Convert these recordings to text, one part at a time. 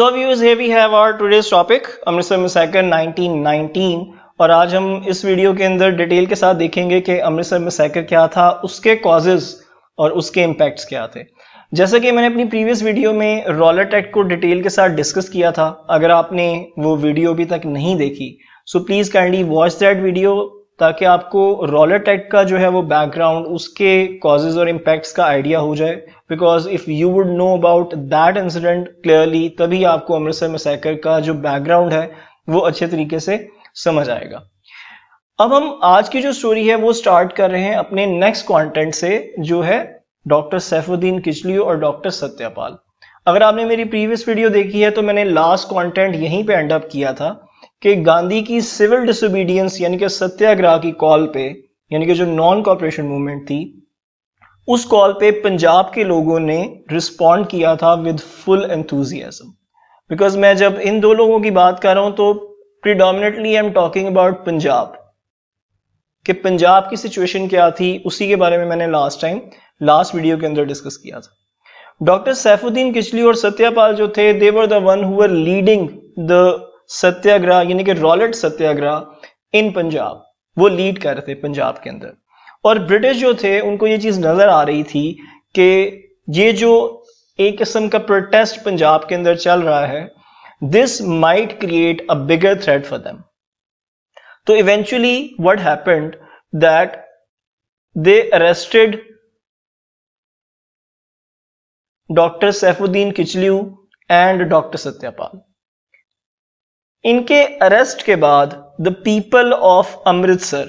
सो views ये we have our today's topic Amritsar massacre 1919 और आज हम इस वीडियो के अंदर डिटेल के साथ देखेंगे कि अमृतसर मिसैकर क्या था उसके कॉजेज और उसके इम्पैक्ट्स क्या थे जैसा कि मैंने अपनी प्रीवियस वीडियो में रॉलर एक्ट को डिटेल के साथ डिस्कस किया था अगर आपने वो वीडियो अभी तक नहीं देखी so please kindly watch that video ताकि आपको रोलर टेक का जो है वो बैकग्राउंड उसके कॉजेज और इम्पैक्ट्स का आइडिया हो जाए because if you would know about that incident clearly तभी आपको अमृतसर सैकर का जो बैकग्राउंड है वो अच्छे तरीके से समझ आएगा अब हम आज की जो स्टोरी है वो स्टार्ट कर रहे हैं अपने नेक्स्ट कॉन्टेंट से जो है डॉक्टर सैफुद्दीन किचली और डॉक्टर सत्यापाल अगर आपने मेरी प्रीवियस वीडियो देखी है तो मैंने लास्ट कॉन्टेंट यहीं पर एंड अप किया था कि गांधी की सिविल डिसोबीडियंस यानी कि सत्याग्रह की कॉल पे यानी कि जो नॉन कॉपरेशन मूवमेंट थी उस कॉल पे पंजाब के लोगों ने रिस्पॉन्ड किया था विद फुल एंथुजियाज्म बिकॉज मैं जब इन दो लोगों की बात कर रहा हूं तो predominantly I am talking about Punjab कि पंजाब की सिचुएशन क्या थी उसी के बारे में मैंने लास्ट टाइम लास्ट वीडियो के अंदर डिस्कस किया था डॉक्टर सैफुद्दीन किचली और सत्यापाल जो थे देवर द वन हुआ लीडिंग द सत्याग्रह यानी कि रॉलेट सत्याग्रह इन पंजाब वो लीड कर रहे थे पंजाब के अंदर और ब्रिटिश जो थे उनको ये चीज नजर आ रही थी कि ये जो एक किस्म का प्रोटेस्ट पंजाब के अंदर चल रहा है this might create a bigger threat for them तो eventually what happened that they arrested doctor Saifuddin Kitchlew and doctor Satyapal इनके अरेस्ट के बाद the people of Amritsar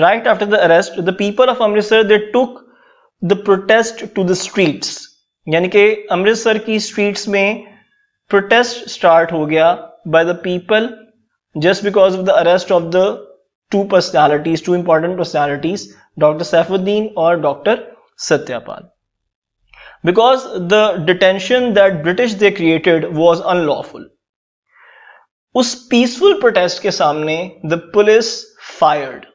right after the arrest the people of Amritsar they took the protest to the streets यानी कि अमृतसर की streets में protest start हो गया by the people just because of the arrest of the two personalities two important personalities doctor Saifuddin और doctor Satyapal because the detention that British they created was unlawful. Us peaceful protest ke samne, the police fired.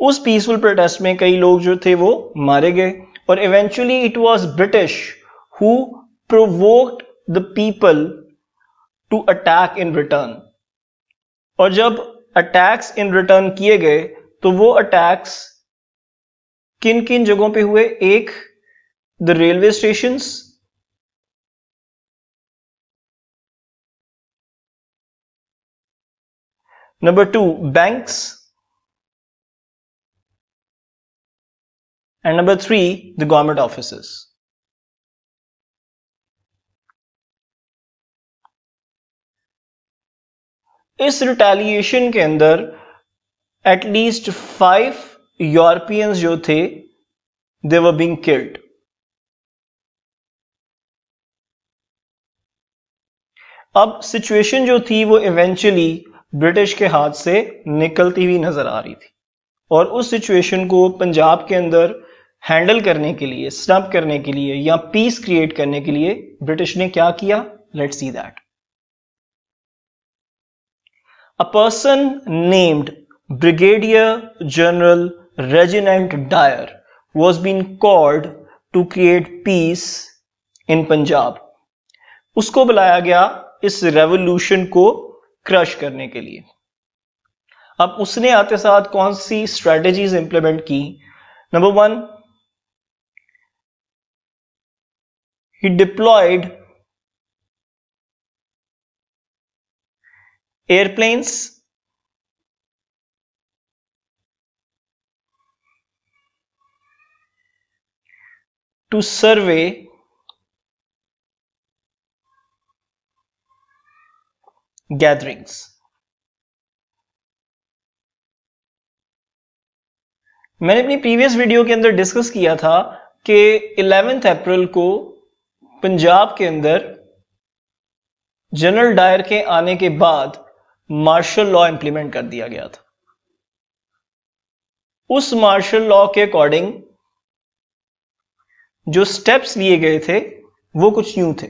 Us peaceful protest mein kai log jo the wo mare gaye. Or eventually it was British who provoked the people to attack in return. And when attacks in return kiye gaye, to wo attacks किन किन जगहों पे हुए एक the railway station number two banks and number three the government office इस retaliation के अंदर at least five Europeans जो थे दे वर बींग किल्ड अब सिचुएशन जो थी वो इवेंचुअली ब्रिटिश के हाथ से निकलती हुई नजर आ रही थी और उस सिचुएशन को पंजाब के अंदर हैंडल करने के लिए स्टम्प करने के लिए या पीस क्रिएट करने के लिए ब्रिटिश ने क्या किया let see that a person named brigadier general Reginald Dyer was being called to create peace in Punjab. उसको बुलाया गया इस रेवोल्यूशन को क्रश करने के लिए अब उसने आते साथ कौन सी स्ट्रेटजीज इंप्लीमेंट की number one he deployed airplanes to survey gatherings. मैंने अपनी प्रीवियस वीडियो के अंदर डिस्कस किया था कि 11th अप्रैल को पंजाब के अंदर जनरल डायर के आने के बाद मार्शल लॉ इंप्लीमेंट कर दिया गया था उस मार्शल लॉ के अकॉर्डिंग जो स्टेप्स लिए गए थे वो कुछ यूं थे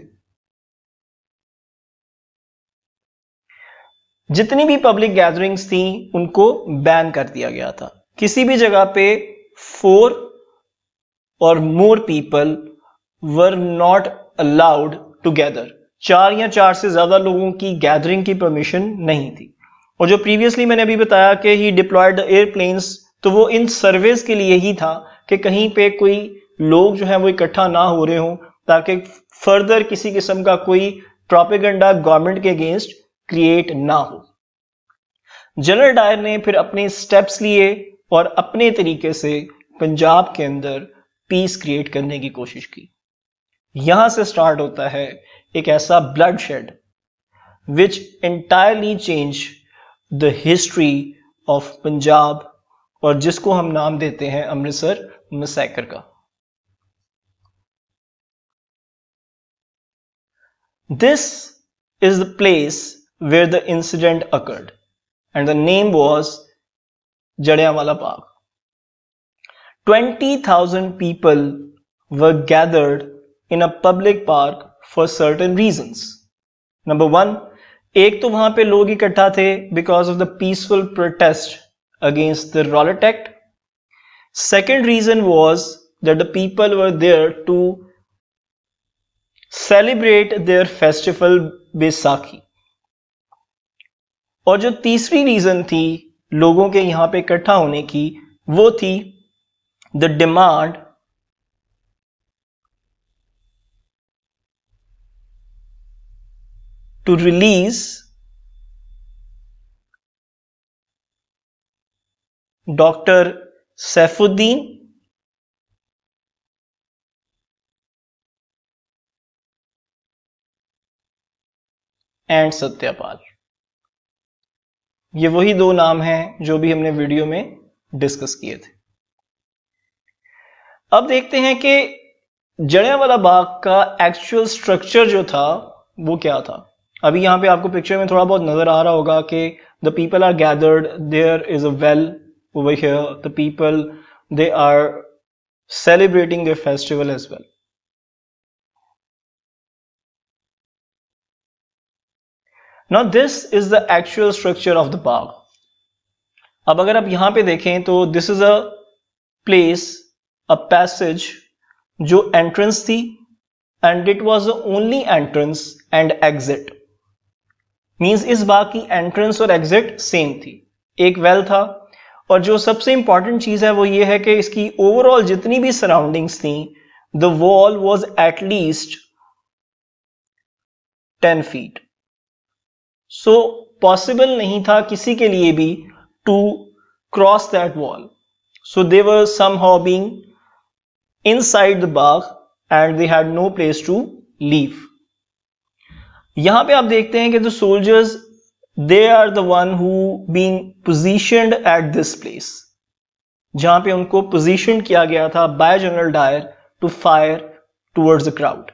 जितनी भी पब्लिक गैदरिंग्स थी उनको बैन कर दिया गया था किसी भी जगह पे फोर और more people were not allowed together चार या चार से ज्यादा लोगों की गैदरिंग की परमिशन नहीं थी और जो प्रीवियसली मैंने अभी बताया कि ही डिप्लॉयड एयरप्लेन्स तो वो इन सर्विस के लिए ही था कि कहीं पे कोई लोग जो है वो इकट्ठा ना हो रहे हों ताकि फर्दर किसी किस्म का कोई प्रोपेगेंडा गवर्नमेंट के अगेंस्ट क्रिएट ना हो जनरल डायर ने फिर अपने स्टेप्स लिए और अपने तरीके से पंजाब के अंदर पीस क्रिएट करने की कोशिश की यहां से स्टार्ट होता है एक ऐसा bloodshed which entirely change the history of Punjab और जिसको हम नाम देते हैं Amritsar massacre. This is the place where the incident occurred and the name was Jadiyamala Park. 20,000 people were gathered in a public park for certain reasons. Number one, ek to wahan pe log ikattha the because of the peaceful protest against the Rollet Act Second reason was that the people were there to celebrate their festival बेसाखी और जो तीसरी reason थी लोगों के यहाँ पे इकट्ठा होने की वो थी the demand to release doctor Saifuddin and Satyapal ये वही दो नाम हैं जो भी हमने वीडियो में डिस्कस किए थे अब देखते हैं कि जड़ियावाला बाग का एक्चुअल स्ट्रक्चर जो था वो क्या था अभी यहां पे आपको पिक्चर में थोड़ा बहुत नजर आ रहा होगा कि the people are gathered there is a well over here the people they are celebrating their festival as well now this is the actual structure of the park. ab agar ab yahan pe dekhein to this is a place a passage jo entrance thi and it was the only entrance and exit means is baaki entrance aur exit same thi ek well tha और जो सबसे important चीज है वो ये है कि इसकी ओवरऑल जितनी भी सराउंडिंग्स थी the wall was at least ten feet so possible नहीं था किसी के लिए भी to cross that wall so they were somehow being inside the bagh and they had no place to leave यहां पे आप देखते हैं कि the soldiers they are the one who been positioned at this place जहां पर उनको position किया गया था by general Dyer to fire towards the crowd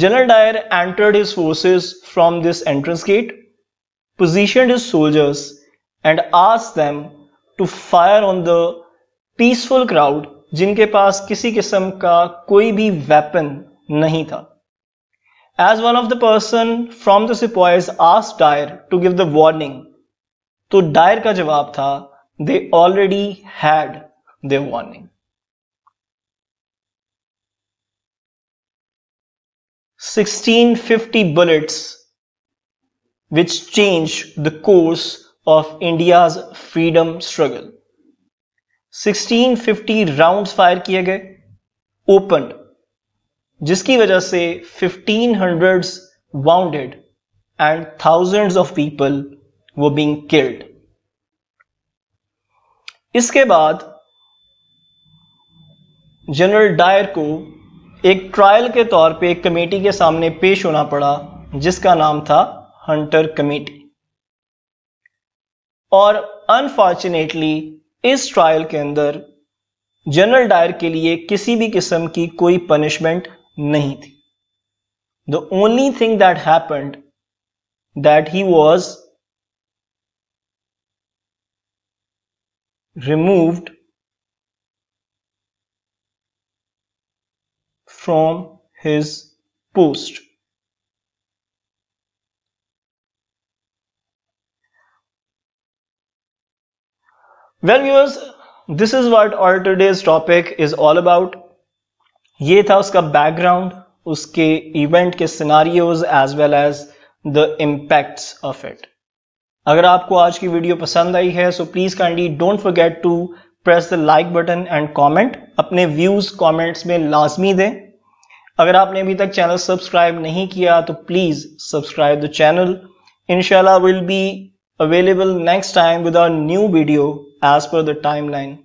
general Dyer entered his forces from this entrance gate positioned his soldiers and आस them to fire on the peaceful crowd जिनके पास किसी किस्म का कोई भी वेपन नहीं था as one of the person from the sepoys asked Dyer to give the warning, to Dyer ka jawab tha, they already had their warning. Sixteen fifty bullets, which changed the course of India's freedom struggle. Sixteen fifty rounds fired kiye gaye, opened जिसकी वजह से fifteen hundred wounded and thousand of people वो being killed इसके बाद general Dyer को एक trial के तौर पे एक कमेटी के सामने पेश होना पड़ा जिसका नाम था हंटर कमेटी और अनफॉर्चुनेटली इस ट्रायल के अंदर जनरल डायर के लिए किसी भी किस्म की कोई punishment the only thing that happened that he was removed from his post well viewers this is what our today's topic is all about ये था उसका बैकग्राउंड उसके इवेंट के scenarios as well as the impacts of it अगर आपको आज की video पसंद आई है so please kindly don't forget to press the like button and comment अपने व्यूज कमेंट्स में लाजमी दें अगर आपने अभी तक चैनल सब्सक्राइब नहीं किया तो प्लीज सब्सक्राइब द चैनल इनशाला will be available next time with new video as per the timeline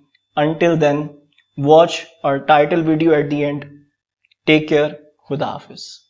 until then watch our title video at the end. Take care. Khuda Hafiz.